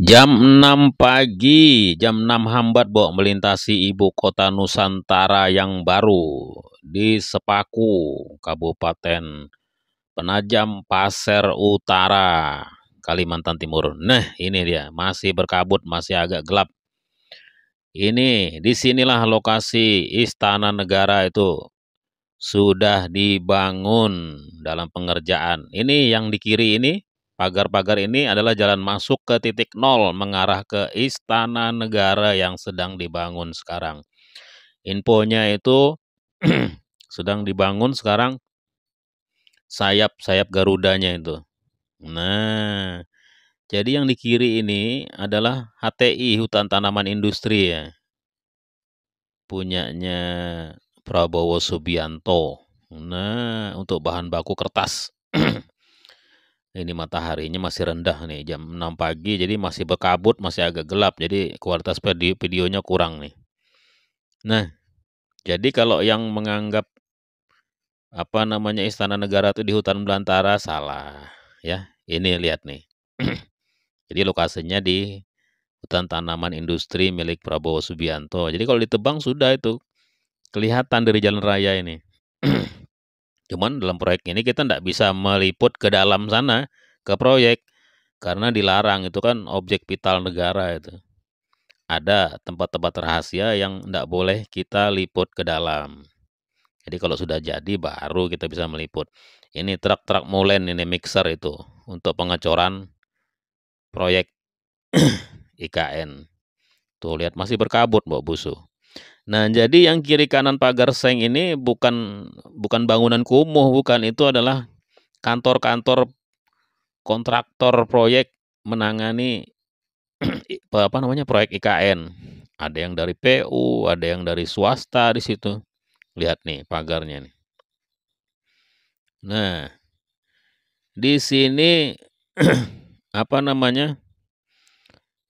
Jam 6 pagi, jam 6 hambat bok melintasi ibu kota Nusantara yang baru di Sepaku, Kabupaten Penajam Pasir Utara, Kalimantan Timur. Nah, ini dia, masih berkabut, masih agak gelap. Ini, disinilah lokasi Istana Negara itu sudah dibangun dalam pengerjaan. Ini yang di kiri ini, Pagar-pagar ini adalah jalan masuk ke titik nol mengarah ke istana negara yang sedang dibangun sekarang. Infonya itu sedang dibangun sekarang sayap-sayap garudanya itu. Nah, jadi yang di kiri ini adalah HTI hutan tanaman industri ya. Punyanya Prabowo Subianto. Nah, untuk bahan baku kertas Ini mataharinya masih rendah nih jam 6 pagi jadi masih berkabut, masih agak gelap. Jadi kualitas video videonya kurang nih. Nah, jadi kalau yang menganggap apa namanya istana negara itu di hutan belantara salah ya. Ini lihat nih. jadi lokasinya di hutan tanaman industri milik Prabowo Subianto. Jadi kalau ditebang sudah itu kelihatan dari jalan raya ini. Cuman dalam proyek ini kita tidak bisa meliput ke dalam sana, ke proyek. Karena dilarang, itu kan objek vital negara itu. Ada tempat-tempat rahasia yang tidak boleh kita liput ke dalam. Jadi kalau sudah jadi baru kita bisa meliput. Ini truk-truk molen ini mixer itu untuk pengecoran proyek IKN. Tuh lihat masih berkabut Mbak Busu. Nah, jadi yang kiri kanan pagar seng ini bukan bukan bangunan kumuh, bukan itu adalah kantor-kantor kontraktor proyek menangani apa namanya proyek IKN. Ada yang dari PU, ada yang dari swasta di situ. Lihat nih pagarnya nih. Nah, di sini apa namanya?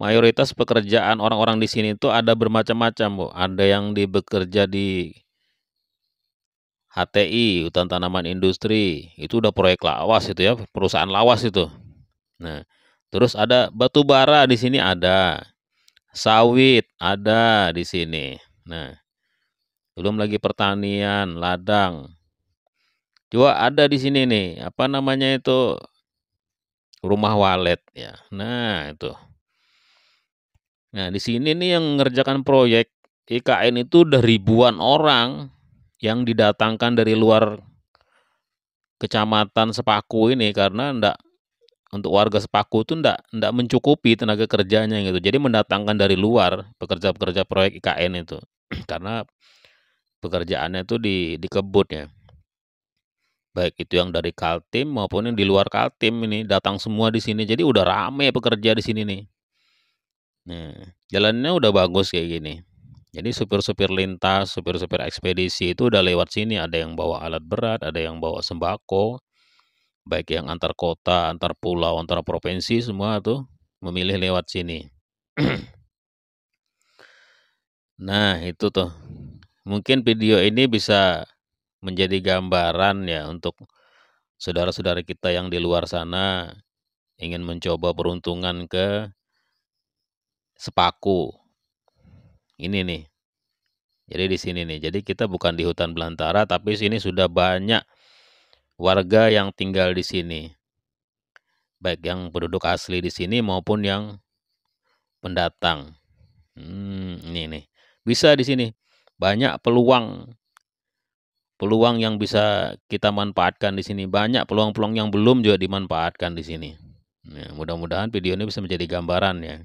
mayoritas pekerjaan orang-orang di sini itu ada bermacam-macam, Bu. Ada yang di bekerja di HTI, hutan tanaman industri. Itu udah proyek lawas itu ya, perusahaan lawas itu. Nah, terus ada batu bara di sini ada. Sawit ada di sini. Nah, belum lagi pertanian, ladang. Juga ada di sini nih, apa namanya itu? Rumah walet ya. Nah, itu Nah, di sini nih yang mengerjakan proyek IKN itu udah ribuan orang yang didatangkan dari luar kecamatan Sepaku ini karena ndak untuk warga Sepaku itu ndak ndak mencukupi tenaga kerjanya gitu. Jadi mendatangkan dari luar pekerja-pekerja proyek IKN itu karena pekerjaannya itu di dikebut ya. Baik itu yang dari Kaltim maupun yang di luar Kaltim ini datang semua di sini. Jadi udah rame pekerja di sini nih. Nah, jalannya udah bagus kayak gini. Jadi supir-supir lintas, supir-supir ekspedisi itu udah lewat sini, ada yang bawa alat berat, ada yang bawa sembako, baik yang antar kota, antar pulau, antar provinsi semua tuh memilih lewat sini. nah, itu tuh. Mungkin video ini bisa menjadi gambaran ya untuk saudara-saudara kita yang di luar sana ingin mencoba peruntungan ke sepaku. Ini nih. Jadi di sini nih. Jadi kita bukan di hutan belantara tapi sini sudah banyak warga yang tinggal di sini. Baik yang penduduk asli di sini maupun yang pendatang. Hmm, ini nih. Bisa di sini banyak peluang peluang yang bisa kita manfaatkan di sini banyak peluang-peluang yang belum juga dimanfaatkan di sini. Nah, mudah-mudahan video ini bisa menjadi gambaran ya.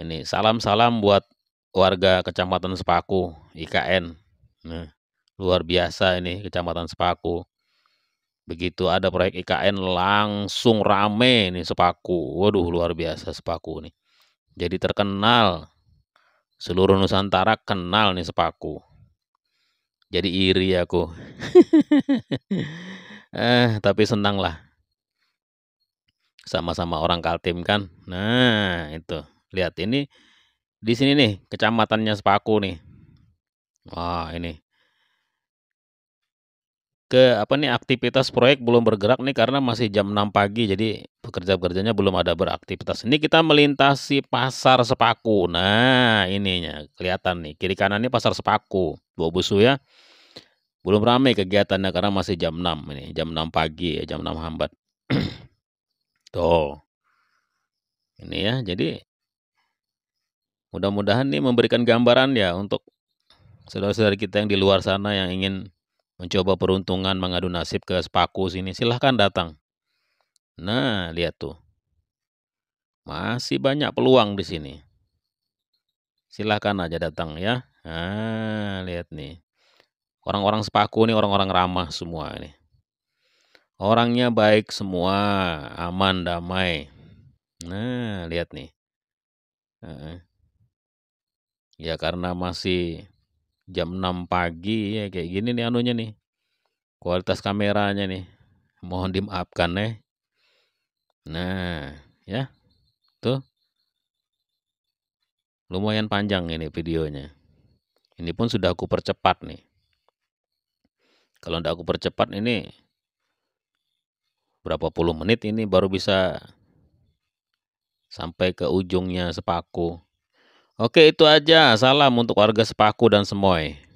Ini salam-salam buat warga Kecamatan Sepaku IKN. Nah, luar biasa ini Kecamatan Sepaku. Begitu ada proyek IKN langsung rame nih Sepaku. Waduh luar biasa Sepaku nih. Jadi terkenal seluruh Nusantara kenal nih Sepaku. Jadi iri aku. eh tapi senang lah sama-sama orang Kaltim kan. Nah, itu. Lihat ini di sini nih kecamatannya Sepaku nih. Wah, ini. Ke apa nih aktivitas proyek belum bergerak nih karena masih jam 6 pagi jadi pekerja-pekerjanya belum ada beraktivitas. Ini kita melintasi pasar Sepaku. Nah, ininya kelihatan nih kiri kanan ini pasar Sepaku. Dua busu ya. Belum ramai kegiatannya karena masih jam 6 ini, jam 6 pagi jam 6 hambat. Tuh. Ini ya, jadi Mudah-mudahan ini memberikan gambaran ya untuk saudara-saudara kita yang di luar sana yang ingin mencoba peruntungan mengadu nasib ke Spaku sini, silahkan datang. Nah, lihat tuh. Masih banyak peluang di sini. Silahkan aja datang ya. Nah, lihat nih. Orang-orang Spaku nih orang-orang ramah semua ini. Orangnya baik semua, aman, damai. Nah, lihat nih. Nah, Ya karena masih jam 6 pagi ya kayak gini nih anunya nih. Kualitas kameranya nih. Mohon dimaafkan nih. Ya. Nah, ya. Tuh. Lumayan panjang ini videonya. Ini pun sudah aku percepat nih. Kalau tidak aku percepat ini berapa puluh menit ini baru bisa sampai ke ujungnya sepaku. Oke, itu aja. Salam untuk warga Sepaku dan Semoy.